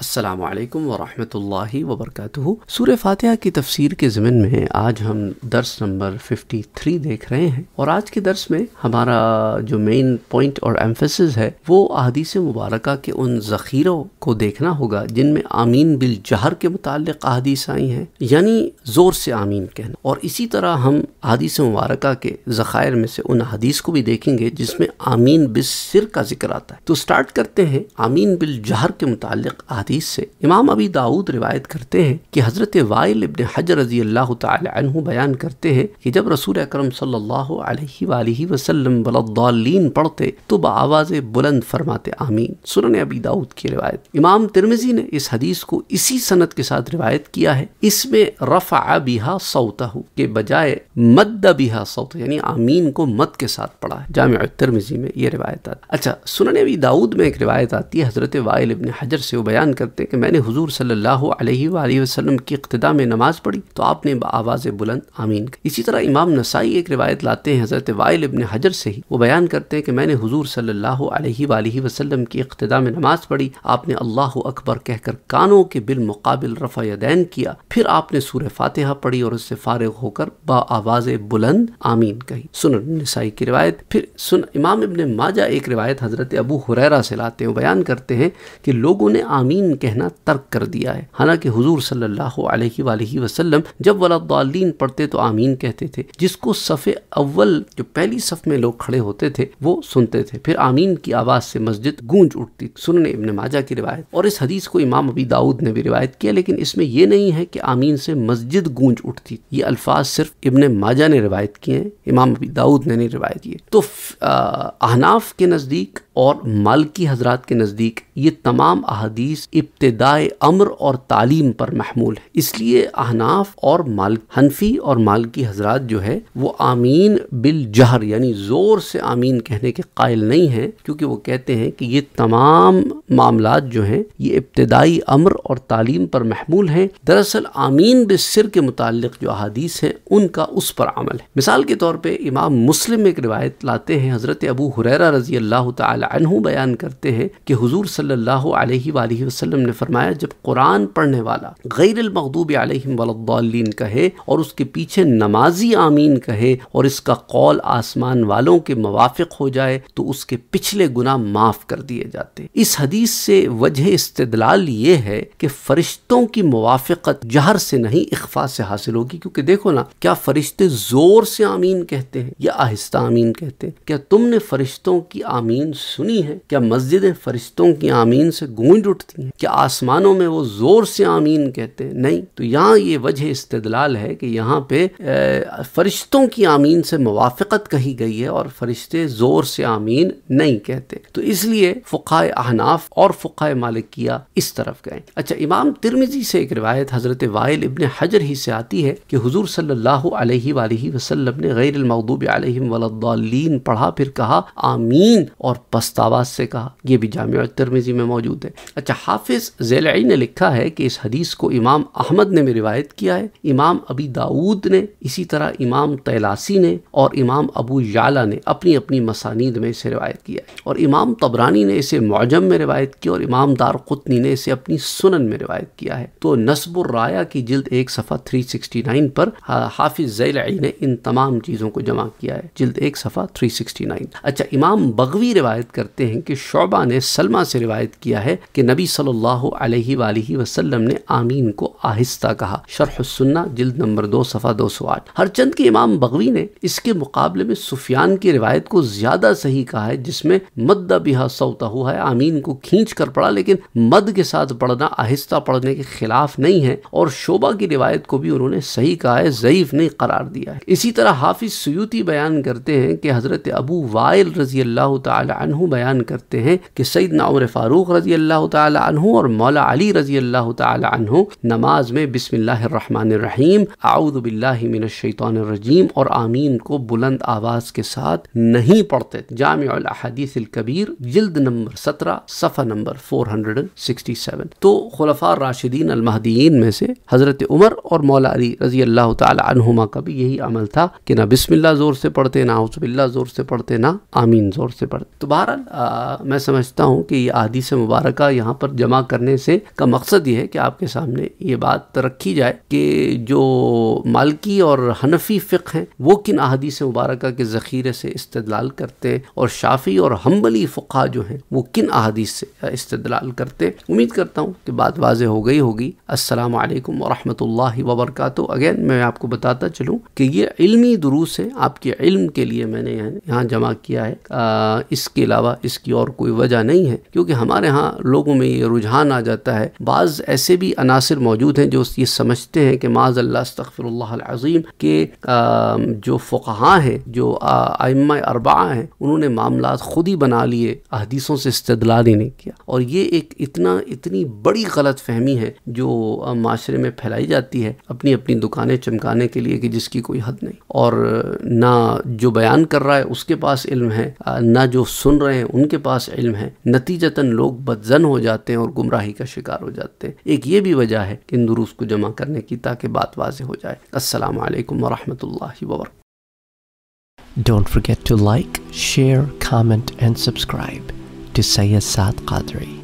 असलकम वरहमल वबरक सूर्य फातिहा की तफसीर के ज़मन में आज हम दर्स नंबर 53 देख रहे हैं और आज के दर्स में हमारा जो मेन पॉइंट और एम्फेसिस है वो अदीस मुबारक के उन ज़ख़ीरों को देखना होगा जिनमें आमीन बिल जहर के मुतल अदीस आई हैं यानी ज़ोर से आमीन कहना और इसी तरह हम अदीस मुबारक के ज़ख़ायर में से उन हदीस को भी देखेंगे जिसमें आमीन बिल सिर का जिक्र आता है तो स्टार्ट करते हैं आमीन बिल जहर के मुतल हदीस से इमाम अबी दाऊद रिवायत करते हैं कि हज़रत वाइल इबन हजर रजी अल्लाह तु बयान करते हैं कि जब रसूल अक्रम सल्लाम बलद्दालीन पढ़ते तो बआवाज़ बुलंद फरमाते आमीन सुरन अबी दाऊद की रिवायत इमाम तिरमिजी ने इस हदीस को इसी सनत के साथ रिवायत किया है इसमें रफ़ा बिहा सौता के बजाय मद बिहा सौत यानी आमीन को मद के साथ पढ़ा है जाम तिरमिजी में ये रिवायत आती अच्छा सुनन अबी दाऊद में एक रिवायत आती है हज़रत वाइल इबन हजर से वो बयान करते कि मैंने हुजूर सल्लल्लाहु अलैहि वसल्लम की इकतदा में नमाज पढ़ी तो आपने आवाज़ बुलंद आमीन की इसी तरह इमाम नसाई एक रिवायत लाते हैं हज़रत वाइल इबन हजर से ही वो बयान करते हैं कि मैंने हुजूर सल्लल्लाहु अलैहि वसल्लम की इकतदा में नमाज पढ़ी आपने अल्लाह अकबर कहकर कानों के बिलमकबिल रफ़ा यदैन किया फिर आपने सूर फातहा पढ़ी और उससे फारग होकर बा बुलंद आमीन कही सुन नसाई की रिवायत फिर सुन इमाम इबन माजा एक रिवायत हज़रत अबू हुरैरा से लाते हैं बयान करते हैं कि लोगों ने आमीन दालीन कहना तर्क कर दिया है हालांकि हजूर सल्लल्लाहु अलैहि वसल्लम जब वलाद्दालीन पढ़ते तो आमीन कहते थे जिसको सफ़े अव्वल जो पहली सफ़ में लोग खड़े होते थे वो सुनते थे फिर आमीन की आवाज़ से मस्जिद गूंज उठती सुनने इबन माजा की रिवायत और इस हदीस को इमाम अबी दाऊद ने भी रिवायत किया लेकिन इसमें यह नहीं है कि आमीन से मस्जिद गूंज उठती ये अल्फाज सिर्फ इबन माजा ने रिवायत किए हैं इमाम अबी दाऊद ने नहीं रिवायत किए तो आ, आहनाफ के नज़दीक और मालकी हजरत के नज़दीक ये तमाम अहदीस इब्तदाई अमर और तालीम पर महमूल है इसलिए अहनाफ और माल हनफी और मालकी हजरत जो है वो आमीन बिल जहर यानी ज़ोर से आमीन कहने के कायल नहीं है क्योंकि वो कहते हैं कि ये तमाम मामला जो हैं ये इब्तदाई अमर और तालीम पर महमूल हैं दरअसल आमीन सिर के मुतक जो अहदीस हैं उनका उस पर अमल है मिसाल के तौर पर इमाम मुस्लिम एक रिवायत लाते हैं हज़रत अबू हुररा रजी अल्लाह तला عنह बयान करते हैं कि हुजूर सल्लल्लाहु अलैहि ने फरमाया जब कुरान पढ़ने वाला गैर मखदूब वलद्दालीन कहे और उसके पीछे नमाजी आमीन कहे और इसका कौल आसमान वालों के मुवाफ़ हो जाए तो उसके पिछले गुना माफ़ कर दिए जाते इस हदीस से वजह इस्तलाल ये है कि फरिश्तों की मुवाफ़त जहर से नहीं इखफा से हासिल होगी क्योंकि देखो ना क्या फरिश्ते ज़ोर से आमीन कहते हैं या आहिस्ता आमीन कहते हैं क्या तुमने फरिश्तों की आमीन सुनी है क्या मस्जिदें फरिश्तों की आमीन से गूंज उठती हैं क्या आसमानों में वो ज़ोर से आमीन कहते हैं नहीं तो यहाँ ये वजह इस्तदलाल है कि यहाँ पे फरिश्तों की आमीन से मुवाफ़त कही गई है और फरिश्ते ज़ोर से आमीन नहीं कहते तो इसलिए फ़ुकाए अहनाफ और फ़ुकाए मालिकिया इस तरफ गए अच्छा इमाम तिरमिजी से एक रिवायत हज़रत वायल इबन हजर ही से आती है कि हजूर सल्लल्लाहु अलैहि वसल्लम ने गैर मखदूब अलैहिम वलद्दालीन पढ़ा फिर कहा आमीन और फस्तावास से कहा यह भी जाम तिरमिज़ी में मौजूद है अच्छा हाफिज़ ज़ैलई ने लिखा है कि इस हदीस को इमाम अहमद ने भी रिवायत किया है इमाम अबी दाऊद ने इसी तरह इमाम तैलासी ने और इमाम अबू याला ने अपनी अपनी मसानीद में इसे रिवायत किया है और इमाम तबरानी ने इसे मौजम में रिवायत किया और इमाम दार कुतनी ने इसे अपनी सुनन में रिवायत किया है तो नसबुर्राया की जिल्द एक सफ़ा थ्री सिक्सटी नाइन पर हाफिज़ ज़ैलई ने इन तमाम चीज़ों को जमा किया है जिल्द एक सफ़ा थ्री सिक्सटी नाइन अच्छा इमाम बगवी रिवायत रिवायत करते हैं कि शोबा ने सलमा से रिवायत किया है कि नबी सल्लल्लाहु अलैहि वालैहि वसल्लम ने आमीन को आहिस्ता कहा शरहसन्ना जिल्द नंबर दो सफ़ा दो सौ आठ हरचंद के इमाम बगवी ने इसके मुकाबले में सुफियान की रिवायत को ज़्यादा सही कहा है जिसमें मद बिहा सौता हुआ है आमीन को खींच कर पड़ा लेकिन मद के साथ पढ़ना आहिस्ता पढ़ने के खिलाफ नहीं है और शोबा की रिवायत को भी उन्होंने सही कहा है ज़यीफ़ नहीं करार दिया है इसी तरह हाफिज सयूती बयान करते हैं कि हज़रत अबू वायल रजी अल्लाह तु बयान करते हैं कि सईद उमर फ़ारूक रजी अल्लाह तु और मौला अली रजी अल्लाह तु नमाज में बिसमीम आउदबिल्लाशैतरजीम और आमीन को बुलंद आवाज़ के साथ नहीं पढ़ते जामियाल कबीर जल्द नंबर सत्रह सफ़ा number four hundred and sixty seven तो खुलफा राशिदीन अलमहदीन में से हज़रत उमर और मौला अली रजी अल्लाह तुमा का भी यही अमल था कि ना बिस्मिल्ला ज़ोर से पढ़ते ना उसबिल्ला ज़ोर से पढ़ते ना आमीन ज़ोर से पढ़ते तो बहर बहरहाल मैं समझता हूँ कि आदि से मुबारक यहाँ पर जमा करने से का मकसद ये है कि आपके सामने ये बात रखी जाए कि जो मालकी और हनफी फ़िक हैं वो किन अहादी से मुबारक के ज़ख़ीरे से इस्तलाल करते हैं और शाफ़ी और हम्बली फ़ा जो हैं वो किन अहादीस से इस्तलाल करते हैं उम्मीद करता हूँ कि बात वाज हो गई होगी असलम वालेकुम वरहमतुल्लाहि अगेन मैं आपको बताता चलूँ कि ये इलमी दुरूस है आपके इल्म के लिए मैंने यहाँ जमा किया है आ, इसके अलावा अलावा इसकी और कोई वजह नहीं है क्योंकि हमारे यहाँ लोगों में ये रुझान आ जाता है बाज़ ऐसे भी अनासर मौजूद हैं जो ये समझते हैं कि माजल्लाजीम के जो फ़ुकहाँ हैं जो आइम अरबा हैं उन्होंने मामला ख़ुद ही बना लिए अहदीसों से इस्तला ही नहीं किया और ये एक इतना इतनी बड़ी गलत फहमी है जो माशरे में फैलाई जाती है अपनी अपनी दुकानें चमकाने के लिए कि जिसकी कोई हद नहीं और ना जो बयान कर रहा है उसके पास इल्म है ना जो सुन रहे रहे हैं उनके पास इल्म है नतीजतन लोग बदजन हो जाते हैं और गुमराही का शिकार हो जाते हैं एक ये भी वजह है कि इन को जमा करने की ताकि बात वाज हो जाए असल वरहमल वर्क Don't forget to like, share, comment, and subscribe to Sayyid Saad Qadri.